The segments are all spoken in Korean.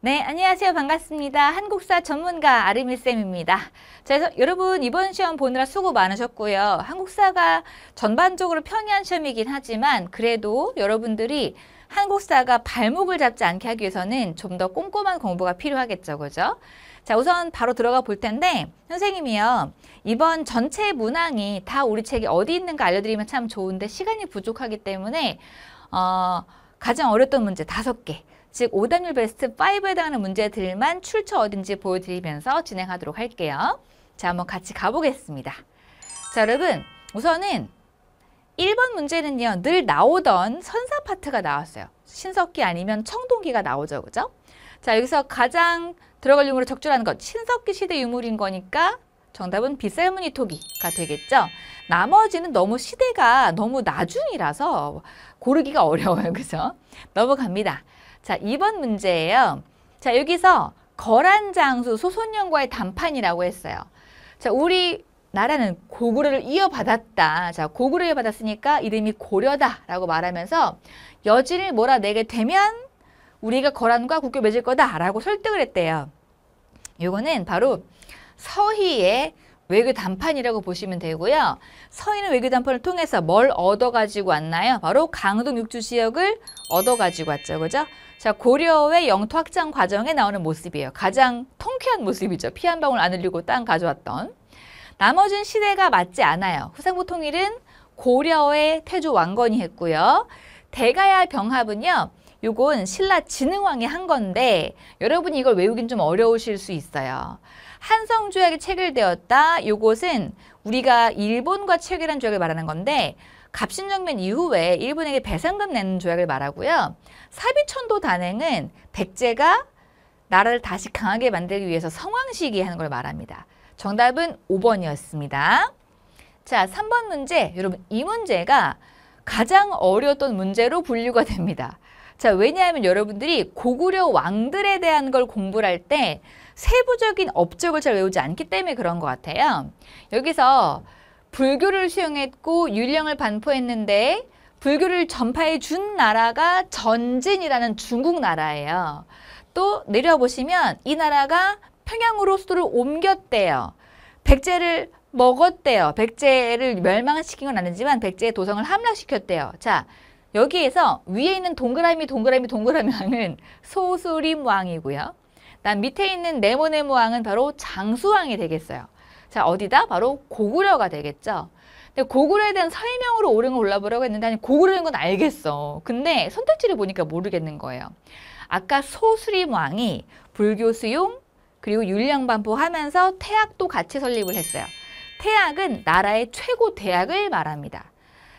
네, 안녕하세요. 반갑습니다. 한국사 전문가 아르밀쌤입니다. 자, 여러분 이번 시험 보느라 수고 많으셨고요. 한국사가 전반적으로 편의한 시험이긴 하지만 그래도 여러분들이 한국사가 발목을 잡지 않게 하기 위해서는 좀 더 꼼꼼한 공부가 필요하겠죠. 그죠? 자, 우선 바로 들어가 볼 텐데 선생님이요. 이번 전체 문항이 다 우리 책이 어디 있는가 알려드리면 참 좋은데 시간이 부족하기 때문에 어, 가장 어렸던 문제 다섯 개즉 오답률 베스트 5에 해당하는 문제들만 출처 어딘지 보여드리면서 진행하도록 할게요. 자, 한번 같이 가보겠습니다. 자, 여러분 우선은 1번 문제는요. 늘 나오던 선사 파트가 나왔어요. 신석기 아니면 청동기가 나오죠. 그죠? 자, 여기서 가장 들어갈 유물로 적절한 것. 신석기 시대 유물인 거니까 정답은 빗살무늬 토기가 되겠죠. 나머지는 너무 시대가 너무 나중이라서 고르기가 어려워요. 그죠? 넘어갑니다. 자, 2번 문제예요. 자, 여기서 거란 장수 소손령과의 담판이라고 했어요. 자, 우리 나라는 고구려를 이어받았다. 자, 고구려를 받았으니까 이름이 고려다라고 말하면서 여진을 몰아내게 되면 우리가 거란과 국교 맺을 거다라고 설득을 했대요. 요거는 바로 서희의 외교 단판이라고 보시면 되고요. 서인은 외교 단판을 통해서 뭘 얻어가지고 왔나요? 바로 강동 육주 지역을 얻어가지고 왔죠. 그죠? 자, 고려의 영토 확장 과정에 나오는 모습이에요. 가장 통쾌한 모습이죠. 피 한 방울 안 흘리고 땅 가져왔던. 나머진 시대가 맞지 않아요. 후생부 통일은 고려의 태조 왕건이 했고요. 대가야 병합은요. 요건 신라 진흥왕이 한 건데 여러분이 이걸 외우긴 좀 어려우실 수 있어요. 한성조약이 체결되었다. 요것은 우리가 일본과 체결한 조약을 말하는 건데 갑신정변 이후에 일본에게 배상금 내는 조약을 말하고요. 사비천도 단행은 백제가 나라를 다시 강하게 만들기 위해서 성황시기 하는 걸 말합니다. 정답은 5번이었습니다. 자, 3번 문제. 여러분, 이 문제가 가장 어려웠던 문제로 분류가 됩니다. 자, 왜냐하면 여러분들이 고구려 왕들에 대한 걸 공부를 할때 세부적인 업적을 잘 외우지 않기 때문에 그런 것 같아요. 여기서 불교를 수용했고 율령을 반포했는데 불교를 전파해 준 나라가 전진이라는 중국 나라예요. 또 내려보시면 이 나라가 평양으로 수도를 옮겼대요. 백제를 먹었대요. 백제를 멸망시킨 건 아니지만 백제의 도성을 함락시켰대요. 자, 여기에서 위에 있는 동그라미 동그라미 동그라미 왕은 소수림 왕이고요. 난 밑에 있는 네모네모 왕은 바로 장수왕이 되겠어요. 자 어디다? 바로 고구려가 되겠죠. 근데 고구려에 대한 설명으로 오른 걸올라보라고 했는데 아니 고구려인 건 알겠어. 근데 선택지를 보니까 모르겠는 거예요. 아까 소수림 왕이 불교 수용 그리고 율량반포 하면서 태학도 같이 설립을 했어요. 태학은 나라의 최고 대학을 말합니다.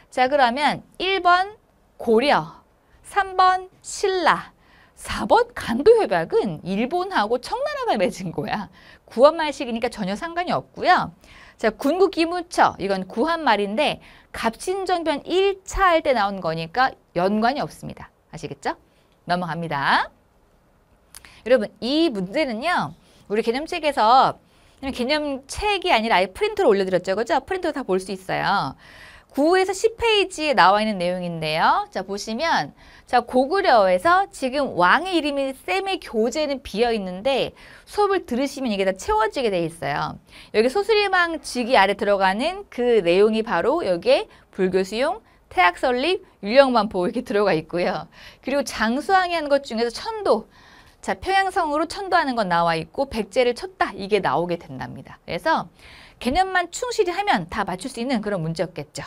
자 그러면 1번 고려, 3번 신라, 4번 간도협약은 일본하고 청나라가 맺은 거야. 구한말식이니까 전혀 상관이 없고요. 자, 군국기무처 이건 구한말인데 갑신정변 1차 할 때 나온 거니까 연관이 없습니다. 아시겠죠? 넘어갑니다. 여러분 이 문제는요. 우리 개념책에서 개념책이 아니라 아예 프린트로 올려드렸죠. 그죠? 프린트로 다 볼 수 있어요. 9에서 10페이지에 나와 있는 내용인데요. 자, 보시면 자, 고구려에서 지금 왕의 이름인 쌤의 교재는 비어 있는데 수업을 들으시면 이게 다 채워지게 돼 있어요. 여기 소수림왕 직위 아래 들어가는 그 내용이 바로 여기에 불교 수용, 태학 설립, 윤령만보 이렇게 들어가 있고요. 그리고 장수왕이 한 것 중에서 천도 자, 평양성으로 천도하는 건 나와 있고 백제를 쳤다 이게 나오게 된답니다. 그래서 개념만 충실히 하면 다 맞출 수 있는 그런 문제였겠죠.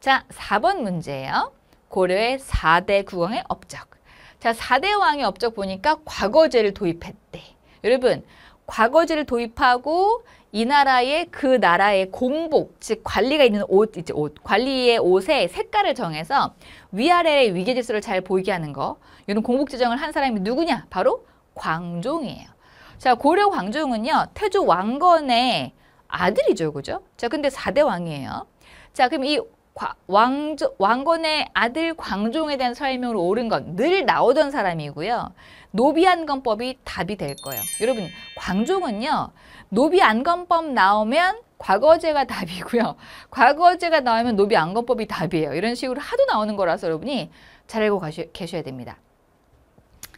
자, 4번 문제예요. 고려의 4대 국왕의 업적. 자, 4대 왕의 업적 보니까 과거제를 도입했대. 여러분, 과거제를 도입하고 이 나라의 그 나라의 공복, 즉 관리가 있는 옷, 이제 옷, 관리의 옷의 색깔을 정해서 위아래의 위계질서를 잘 보이게 하는 거. 이런 공복 지정을 한 사람이 누구냐? 바로 광종이에요. 자, 고려 광종은요. 태조 왕건의 아들이죠. 그죠? 자, 근데 4대 왕이에요. 자, 그럼 이 왕조, 왕건의 아들 광종에 대한 설명으로 옳은 건 늘 나오던 사람이고요. 노비안건법이 답이 될 거예요. 여러분 광종은요. 노비안건법 나오면 과거제가 답이고요. 과거제가 나오면 노비안건법이 답이에요. 이런 식으로 하도 나오는 거라서 여러분이 잘 알고 가셔, 계셔야 됩니다.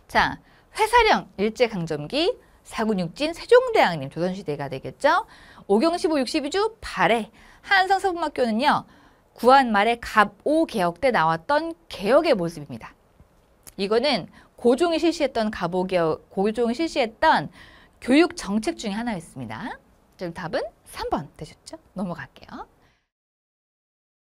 자, 회사령 일제강점기 사군육진 세종대왕님 조선시대가 되겠죠. 오경시보 62주 발해 한성서분학교는요. 구한 말에 갑오 개혁 때 나왔던 개혁의 모습입니다. 이거는 고종이 실시했던 갑오 개혁, 고종이 실시했던 교육 정책 중에 하나였습니다. 지금 답은 3번 되셨죠? 넘어갈게요.